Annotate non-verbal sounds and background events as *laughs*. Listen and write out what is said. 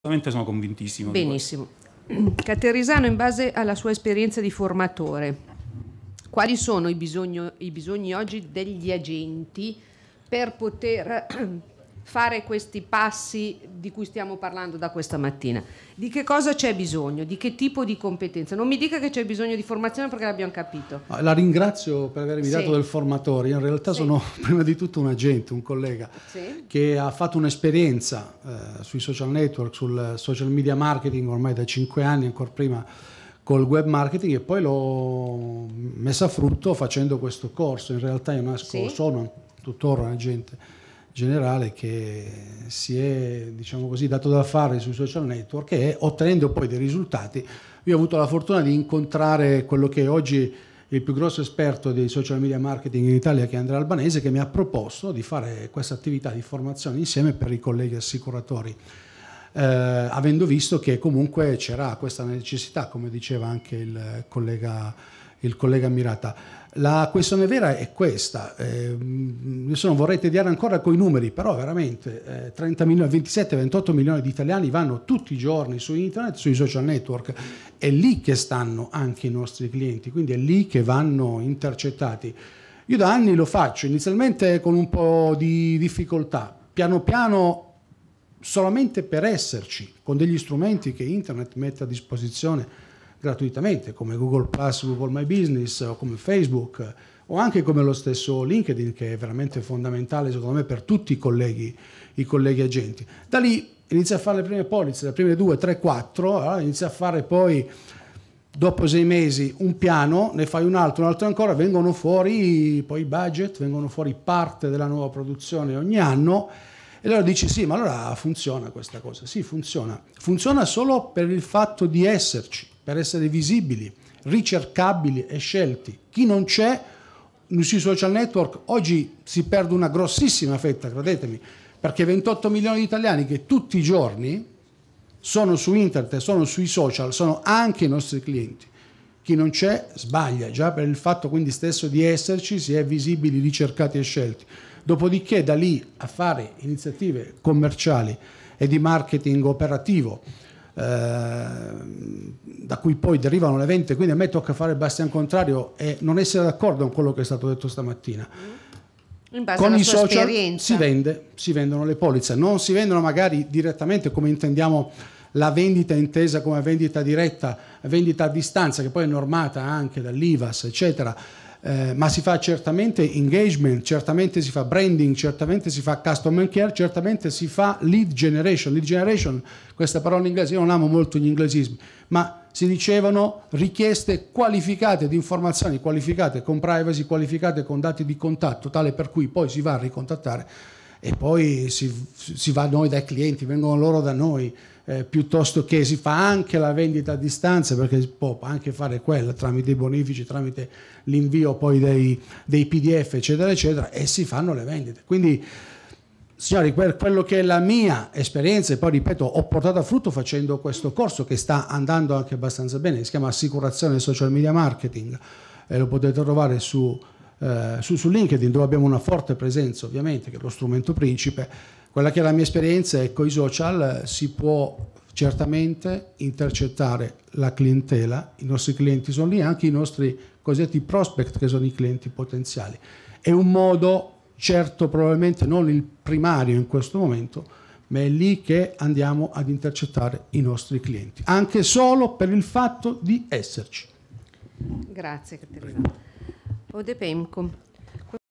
Assolutamente sono convintissimo. Benissimo. *clears throat* Caterisano, in base alla sua esperienza di formatore, quali sono i, bisogno, i bisogni oggi degli agenti per poter *clears throat* fare questi passi di cui stiamo parlando da questa mattina. Di che cosa c'è bisogno? Di che tipo di competenza? Non mi dica che c'è bisogno di formazione perché l'abbiamo capito. La ringrazio per avermi sì. dato del formatore. In realtà sì. sono *laughs* prima di tutto un agente, un collega sì. che ha fatto un'esperienza eh, sui social network, sul social media marketing ormai da 5 anni, ancora prima col web marketing e poi l'ho messa a frutto facendo questo corso. In realtà io nasco, sono tuttora un agente generale che si è diciamo così, dato da fare sui social network e ottenendo poi dei risultati. Io ho avuto la fortuna di incontrare quello che è oggi il più grosso esperto di social media marketing in Italia che è Andrea Albanese che mi ha proposto di fare questa attività di formazione insieme per i colleghi assicuratori. Eh, avendo visto che comunque c'era questa necessità, come diceva anche il collega il collega Mirata. La questione vera è questa, eh, adesso non vorrei tediare ancora coi numeri, però veramente eh, 27-28 milioni di italiani vanno tutti i giorni su internet, sui social network, è lì che stanno anche i nostri clienti, quindi è lì che vanno intercettati. Io da anni lo faccio, inizialmente con un po' di difficoltà, piano piano solamente per esserci, con degli strumenti che internet mette a disposizione gratuitamente, come Google Plus, Google My Business o come Facebook o anche come lo stesso LinkedIn che è veramente fondamentale secondo me per tutti i colleghi, i colleghi agenti. Da lì inizia a fare le prime polizze, le prime 2, 3, 4, allora inizia a fare poi dopo sei mesi un piano, ne fai un altro, un altro ancora, vengono fuori poi i budget, vengono fuori parte della nuova produzione ogni anno e allora dici sì, ma allora funziona questa cosa, sì funziona, funziona solo per il fatto di esserci per essere visibili, ricercabili e scelti. Chi non c'è sui social network oggi si perde una grossissima fetta, credetemi, perché 28 milioni di italiani che tutti i giorni sono su internet, sono sui social, sono anche i nostri clienti. Chi non c'è sbaglia, già per il fatto quindi stesso di esserci si è visibili, ricercati e scelti. Dopodiché da lì a fare iniziative commerciali e di marketing operativo Ehm, da cui poi derivano le vente, quindi a me tocca fare il bastian contrario e non essere d'accordo con quello che è stato detto stamattina. con i social esperienza. si vende, si vendono le polizze, non si vendono magari direttamente come intendiamo la vendita intesa come vendita diretta, vendita a distanza che poi è normata anche dall'IVAS, eccetera eh, ma si fa certamente engagement, certamente si fa branding, certamente si fa customer care, certamente si fa lead generation. Lead generation, questa parola in inglese, io non amo molto gli inglesismi, ma si dicevano richieste qualificate di informazioni, qualificate con privacy, qualificate con dati di contatto, tale per cui poi si va a ricontattare e poi si, si va noi dai clienti, vengono loro da noi. Eh, piuttosto che si fa anche la vendita a distanza perché si può anche fare quella tramite i bonifici, tramite l'invio poi dei, dei, PDF eccetera eccetera e si fanno le vendite. Quindi signori per quello che è la mia esperienza e poi ripeto ho portato a frutto facendo questo corso che sta andando anche abbastanza bene, si chiama assicurazione social media marketing e lo potete trovare su eh, su, su, LinkedIn dove abbiamo una forte presenza ovviamente, che è lo strumento principe, quella che è la mia esperienza è che con i social si può certamente intercettare la clientela, i nostri clienti sono lì, anche i nostri cosiddetti prospect che sono i clienti potenziali. È un modo, certo probabilmente non il primario in questo momento, ma è lì che andiamo ad intercettare i nostri clienti, anche solo per il fatto di esserci. Grazie Caterina. o DPEMCO.